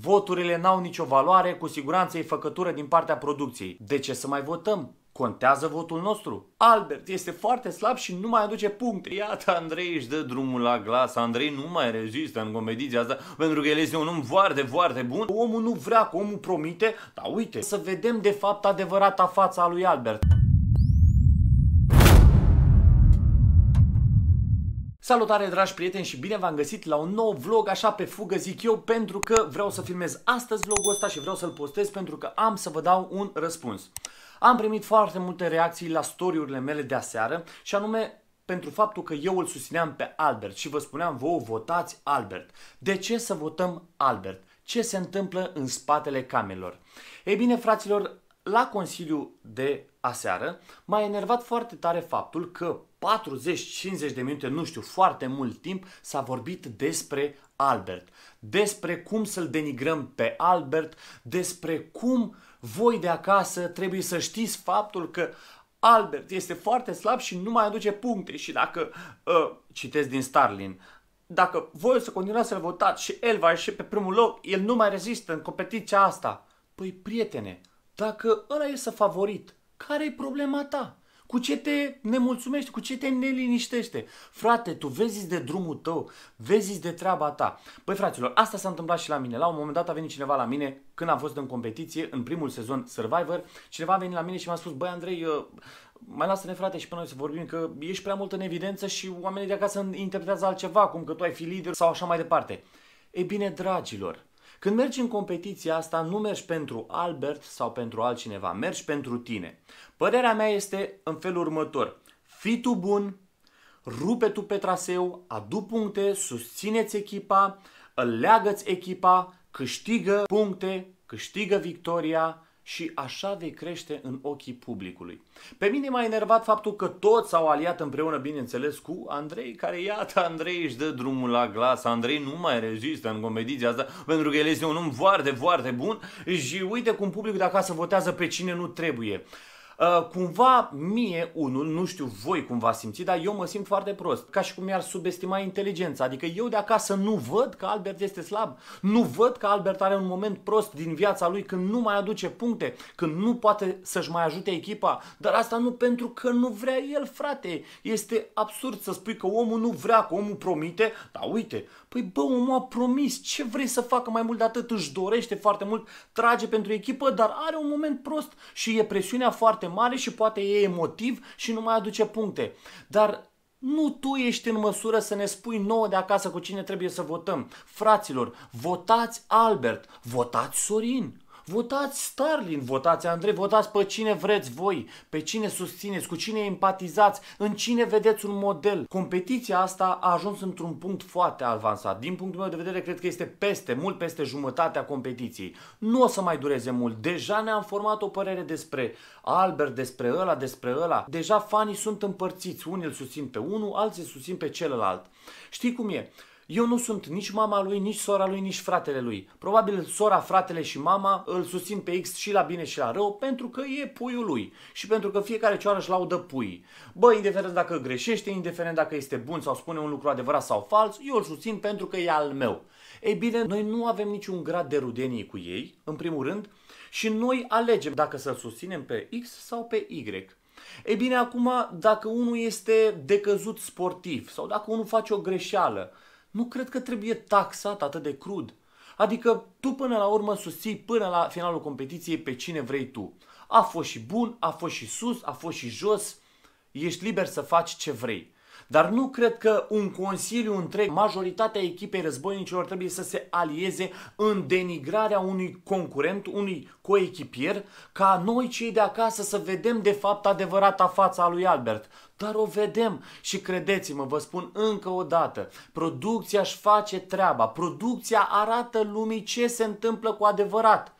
Voturile n-au nicio valoare, cu siguranță e făcătură din partea producției. De ce să mai votăm? Contează votul nostru. Albert este foarte slab și nu mai aduce puncte. Iată, Andrei își dă drumul la glas. Andrei nu mai rezistă în competiția asta pentru că el este un om foarte, foarte bun. Omul nu vrea, omul promite, dar uite, să vedem de fapt adevărata fața lui Albert. Salutare dragi prieteni și bine v-am găsit la un nou vlog, așa pe fugă zic eu, pentru că vreau să filmez astăzi vlogul ăsta și vreau să-l postez pentru că am să vă dau un răspuns. Am primit foarte multe reacții la story-urile mele de aseară și anume pentru faptul că eu îl susțineam pe Albert și vă spuneam vouă votați Albert. De ce să votăm Albert? Ce se întâmplă în spatele camelor? Ei bine, fraților, la Consiliu de aseară m-a enervat foarte tare faptul că 40-50 de minute, nu știu, foarte mult timp s-a vorbit despre Albert, despre cum să-l denigrăm pe Albert, despre cum voi de acasă trebuie să știți faptul că Albert este foarte slab și nu mai aduce puncte și dacă, uh, citesc din Starlin, dacă voi o să continuați să-l votați și el va ieși pe primul loc, el nu mai rezistă în competiția asta. Păi prietene, dacă ăla e să favorit, care e problema ta? Cu ce te nemulțumești? Cu ce te neliniștește? Frate, tu vezi de drumul tău, vezi de treaba ta. Păi fraților, asta s-a întâmplat și la mine. La un moment dat a venit cineva la mine, când am fost în competiție, în primul sezon Survivor, cineva a venit la mine și mi-a spus, băi Andrei, uh, mai lasă-ne frate și până noi să vorbim că ești prea mult în evidență și oamenii de acasă interpretează altceva, cum că tu ai fi lider sau așa mai departe. Ei bine, dragilor, când mergi în competiția asta, nu mergi pentru Albert sau pentru altcineva, mergi pentru tine. Părerea mea este în felul următor. Fii tu bun, rupe tu pe traseu, adu puncte, susțineți echipa, leagă echipa, câștigă puncte, câștigă victoria, și așa vei crește în ochii publicului. Pe mine m-a enervat faptul că toți s-au aliat împreună, bineînțeles, cu Andrei, care iată, Andrei își dă drumul la glas, Andrei nu mai rezistă în competiția asta, pentru că el este un om foarte, foarte bun și uite cum publicul de acasă votează pe cine nu trebuie. Uh, cumva mie unul, nu știu voi cum v-ați simțit, dar eu mă simt foarte prost, ca și cum mi-ar subestima inteligența. Adică eu de acasă nu văd că Albert este slab, nu văd că Albert are un moment prost din viața lui când nu mai aduce puncte, când nu poate să-și mai ajute echipa, dar asta nu pentru că nu vrea el, frate. Este absurd să spui că omul nu vrea, că omul promite, dar uite, Păi bă, omul a promis, ce vrei să facă mai mult de atât? Își dorește foarte mult, trage pentru echipă, dar are un moment prost și e presiunea foarte mare și poate e emotiv și nu mai aduce puncte. Dar nu tu ești în măsură să ne spui nouă de acasă cu cine trebuie să votăm. Fraților, votați Albert, votați Sorin. Votați Starlin, votați Andrei, votați pe cine vreți voi, pe cine susțineți, cu cine empatizați, în cine vedeți un model. Competiția asta a ajuns într-un punct foarte avansat. Din punctul meu de vedere, cred că este peste, mult peste jumătatea competiției. Nu o să mai dureze mult. Deja ne-am format o părere despre Albert, despre ăla, despre ăla. Deja fanii sunt împărțiți. Unii îl susțin pe unul, alții îl susțin pe celălalt. Știi cum e? Eu nu sunt nici mama lui, nici sora lui, nici fratele lui. Probabil sora, fratele și mama îl susțin pe X și la bine și la rău pentru că e puiul lui și pentru că fiecare cioară își laudă pui. Bă, indiferent dacă greșește, indiferent dacă este bun sau spune un lucru adevărat sau fals, eu îl susțin pentru că e al meu. Ei bine, noi nu avem niciun grad de rudenie cu ei, în primul rând, și noi alegem dacă să-l susținem pe X sau pe Y. Ei bine, acum, dacă unul este decăzut sportiv sau dacă unul face o greșeală, nu cred că trebuie taxat atât de crud. Adică tu până la urmă susții până la finalul competiției pe cine vrei tu. A fost și bun, a fost și sus, a fost și jos, ești liber să faci ce vrei. Dar nu cred că un consiliu întreg, majoritatea echipei războinicilor trebuie să se alieze în denigrarea unui concurent, unui coechipier, ca noi cei de acasă să vedem de fapt adevărata fața lui Albert. Dar o vedem și credeți-mă, vă spun încă o dată, producția își face treaba, producția arată lumii ce se întâmplă cu adevărat.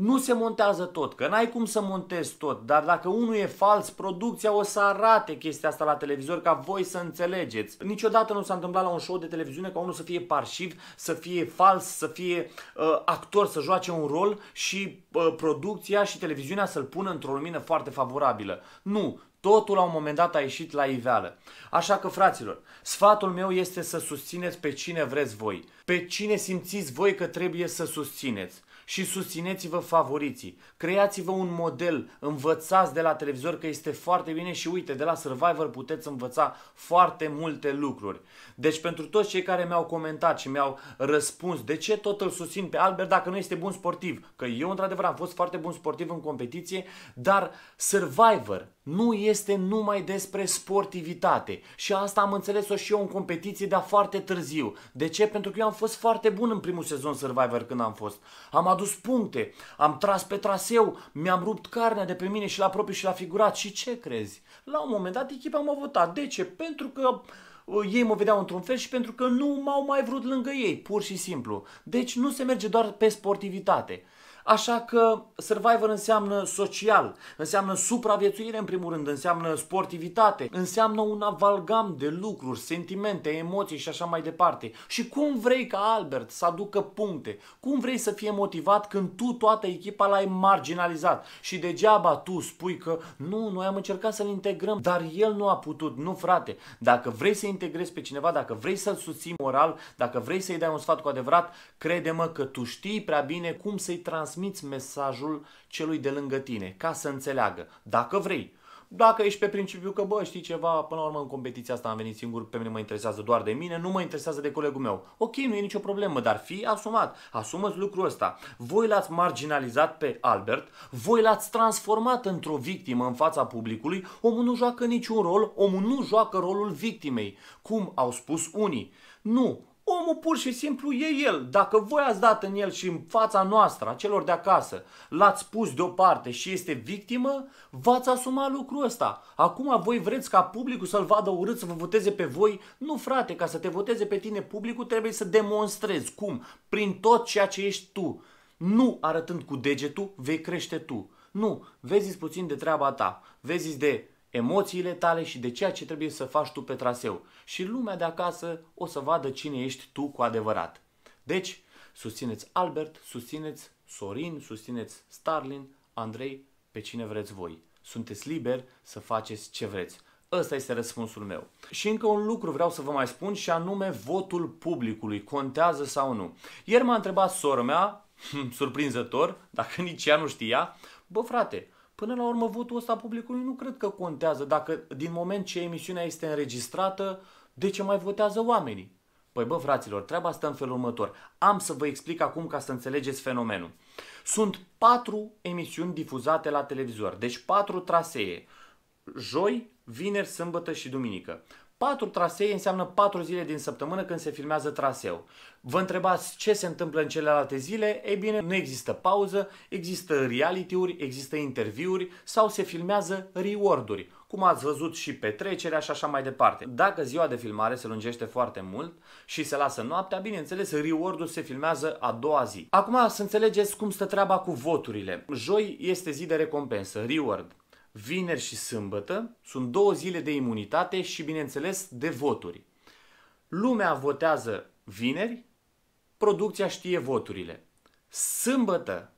Nu se montează tot, că n-ai cum să montezi tot, dar dacă unul e fals, producția o să arate chestia asta la televizor ca voi să înțelegeți. Niciodată nu s-a întâmplat la un show de televiziune ca unul să fie parșiv, să fie fals, să fie uh, actor, să joace un rol și uh, producția și televiziunea să-l pună într-o lumină foarte favorabilă. Nu, Totul la un moment dat a ieșit la iveală. Așa că, fraților, sfatul meu este să susțineți pe cine vreți voi, pe cine simțiți voi că trebuie să susțineți și susțineți-vă favoriții. Creați-vă un model, învățați de la televizor că este foarte bine și uite, de la Survivor puteți învăța foarte multe lucruri. Deci pentru toți cei care mi-au comentat și mi-au răspuns de ce tot îl susțin pe Albert dacă nu este bun sportiv, că eu într-adevăr am fost foarte bun sportiv în competiție, dar Survivor nu este numai despre sportivitate și asta am înțeles-o și eu în competiție, dar foarte târziu. De ce? Pentru că eu am fost foarte bun în primul sezon Survivor când am fost. Am adus puncte, am tras pe traseu, mi-am rupt carnea de pe mine și la propriu și la figurat. Și ce crezi? La un moment dat echipa m-a votat. De ce? Pentru că uh, ei mă vedeau într-un fel și pentru că nu m-au mai vrut lângă ei, pur și simplu. Deci nu se merge doar pe sportivitate. Așa că survivor înseamnă social, înseamnă supraviețuire în primul rând, înseamnă sportivitate, înseamnă un avalgam de lucruri, sentimente, emoții și așa mai departe. Și cum vrei ca Albert să aducă puncte? Cum vrei să fie motivat când tu toată echipa l-ai marginalizat? Și degeaba tu spui că nu, noi am încercat să-l integrăm, dar el nu a putut. Nu frate, dacă vrei să integrezi pe cineva, dacă vrei să-l susții moral, dacă vrei să-i dai un sfat cu adevărat, crede-mă că tu știi prea bine cum să-i transmiți transmiți mesajul celui de lângă tine, ca să înțeleagă, dacă vrei. Dacă ești pe principiu că, bă, știi ceva, până la urmă în competiția asta am venit singur, pe mine mă interesează doar de mine, nu mă interesează de colegul meu. Ok, nu e nicio problemă, dar fi asumat. Asumați lucrul ăsta. Voi l-ați marginalizat pe Albert, voi l-ați transformat într-o victimă în fața publicului, omul nu joacă niciun rol, omul nu joacă rolul victimei, cum au spus unii. Nu, Omul pur și simplu e el. Dacă voi ați dat în el și în fața noastră, a celor de acasă, l-ați pus deoparte și este victimă, v-ați asuma lucrul ăsta. Acum voi vreți ca publicul să-l vadă urât, să vă voteze pe voi? Nu, frate, ca să te voteze pe tine publicul trebuie să demonstrezi. Cum? Prin tot ceea ce ești tu. Nu arătând cu degetul, vei crește tu. Nu, vezi puțin de treaba ta. Vezi de emoțiile tale și de ceea ce trebuie să faci tu pe traseu. Și lumea de acasă o să vadă cine ești tu cu adevărat. Deci, susțineți Albert, susțineți Sorin, susțineți Starlin, Andrei, pe cine vreți voi. Sunteți liberi să faceți ce vreți. Ăsta este răspunsul meu. Și încă un lucru vreau să vă mai spun și anume votul publicului. Contează sau nu? Ieri m-a întrebat sora mea, surprinzător, dacă nici ea nu știa, bă frate, Până la urmă, votul ăsta publicului nu cred că contează dacă din moment ce emisiunea este înregistrată, de ce mai votează oamenii? Păi bă, fraților, treaba stă în felul următor. Am să vă explic acum ca să înțelegeți fenomenul. Sunt patru emisiuni difuzate la televizor, deci patru trasee. Joi, vineri, sâmbătă și duminică. Patru trasee înseamnă patru zile din săptămână când se filmează traseu. Vă întrebați ce se întâmplă în celelalte zile? Ei bine, nu există pauză, există reality-uri, există interviuri sau se filmează reward-uri, cum ați văzut și petrecerea și așa mai departe. Dacă ziua de filmare se lungește foarte mult și se lasă noaptea, bineînțeles, reward-ul se filmează a doua zi. Acum să înțelegeți cum stă treaba cu voturile. Joi este zi de recompensă, reward vineri și sâmbătă, sunt două zile de imunitate și, bineînțeles, de voturi. Lumea votează vineri, producția știe voturile. Sâmbătă,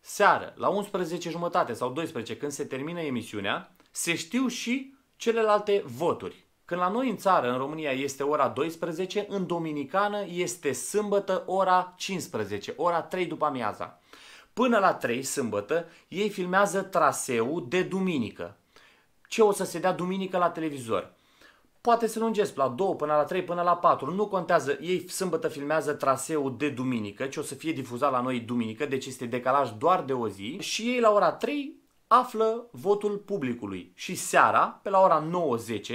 seară, la 11 jumătate sau 12, când se termină emisiunea, se știu și celelalte voturi. Când la noi în țară, în România, este ora 12, în Dominicană este sâmbătă ora 15, ora 3 după amiaza. Până la 3, sâmbătă, ei filmează traseul de duminică. Ce o să se dea duminică la televizor? Poate să lungesc la 2, până la 3, până la 4. Nu contează. Ei sâmbătă filmează traseul de duminică, ce o să fie difuzat la noi duminică, deci este decalaj doar de o zi. Și ei la ora 3 află votul publicului. Și seara, pe la ora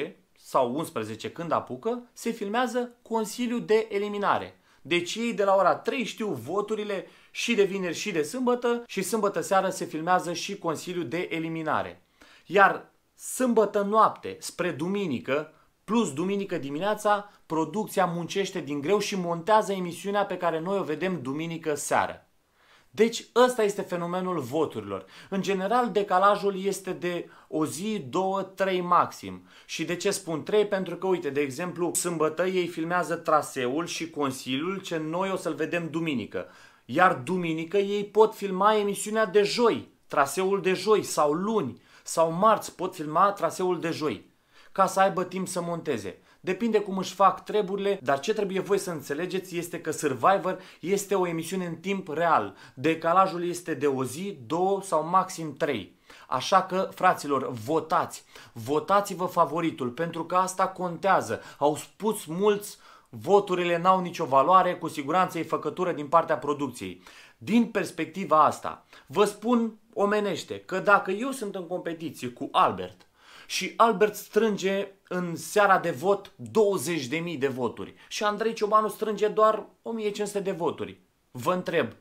9-10 sau 11 când apucă, se filmează Consiliul de Eliminare. Deci ei de la ora 3 știu voturile și de vineri și de sâmbătă și sâmbătă seară se filmează și Consiliul de Eliminare. Iar sâmbătă noapte spre duminică, plus duminică dimineața, producția muncește din greu și montează emisiunea pe care noi o vedem duminică seară. Deci ăsta este fenomenul voturilor. În general, decalajul este de o zi, două, trei maxim. Și de ce spun trei? Pentru că, uite, de exemplu, sâmbătă ei filmează traseul și Consiliul ce noi o să-l vedem duminică. Iar duminică ei pot filma emisiunea de joi, traseul de joi sau luni sau marți pot filma traseul de joi ca să aibă timp să monteze. Depinde cum își fac treburile, dar ce trebuie voi să înțelegeți este că Survivor este o emisiune în timp real. Decalajul este de o zi, două sau maxim trei. Așa că, fraților, votați! Votați-vă favoritul, pentru că asta contează. Au spus mulți voturile n-au nicio valoare, cu siguranță e făcătură din partea producției. Din perspectiva asta, vă spun omenește că dacă eu sunt în competiție cu Albert și Albert strânge în seara de vot 20.000 de voturi și Andrei Ciobanu strânge doar 1500 de voturi, vă întreb,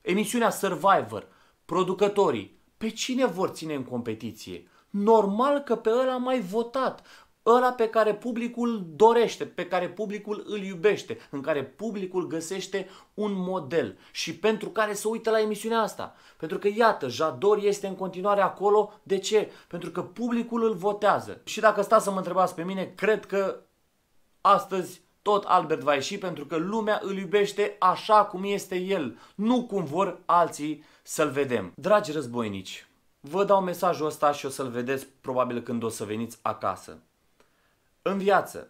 emisiunea Survivor, producătorii, pe cine vor ține în competiție? Normal că pe ăla mai votat ăla pe care publicul dorește, pe care publicul îl iubește, în care publicul găsește un model și pentru care se uită la emisiunea asta. Pentru că, iată, Jador este în continuare acolo. De ce? Pentru că publicul îl votează. Și dacă stați să mă întrebați pe mine, cred că astăzi tot Albert va ieși pentru că lumea îl iubește așa cum este el, nu cum vor alții să-l vedem. Dragi războinici, vă dau mesajul ăsta și o să-l vedeți probabil când o să veniți acasă. În viață,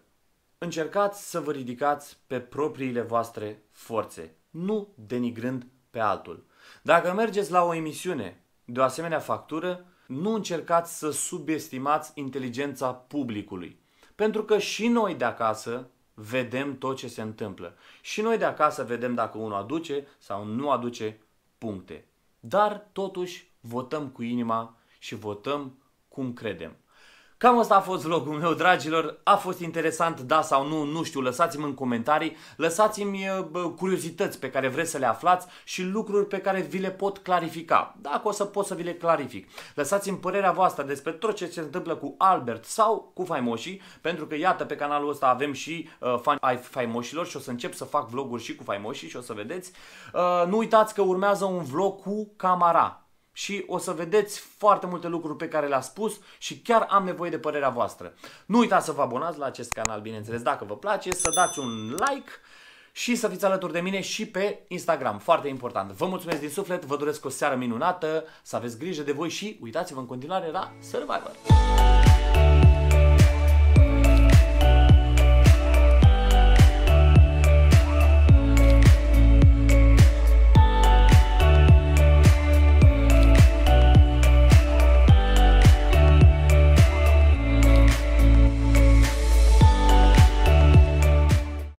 încercați să vă ridicați pe propriile voastre forțe, nu denigrând pe altul. Dacă mergeți la o emisiune de o asemenea factură, nu încercați să subestimați inteligența publicului. Pentru că și noi de acasă vedem tot ce se întâmplă. Și noi de acasă vedem dacă unul aduce sau nu aduce puncte. Dar totuși votăm cu inima și votăm cum credem. Cam asta a fost vlogul meu, dragilor. A fost interesant, da sau nu, nu știu. Lăsați-mi în comentarii, lăsați-mi uh, curiozități pe care vreți să le aflați și lucruri pe care vi le pot clarifica. Dacă o să pot să vi le clarific. Lăsați-mi părerea voastră despre tot ce se întâmplă cu Albert sau cu faimoșii, pentru că iată pe canalul ăsta avem și uh, fani ai faimoșilor și o să încep să fac vloguri și cu faimoșii și o să vedeți. Uh, nu uitați că urmează un vlog cu camara și o să vedeți foarte multe lucruri pe care le-a spus și chiar am nevoie de părerea voastră. Nu uitați să vă abonați la acest canal, bineînțeles, dacă vă place, să dați un like și să fiți alături de mine și pe Instagram, foarte important. Vă mulțumesc din suflet, vă doresc o seară minunată, să aveți grijă de voi și uitați-vă în continuare la Survivor.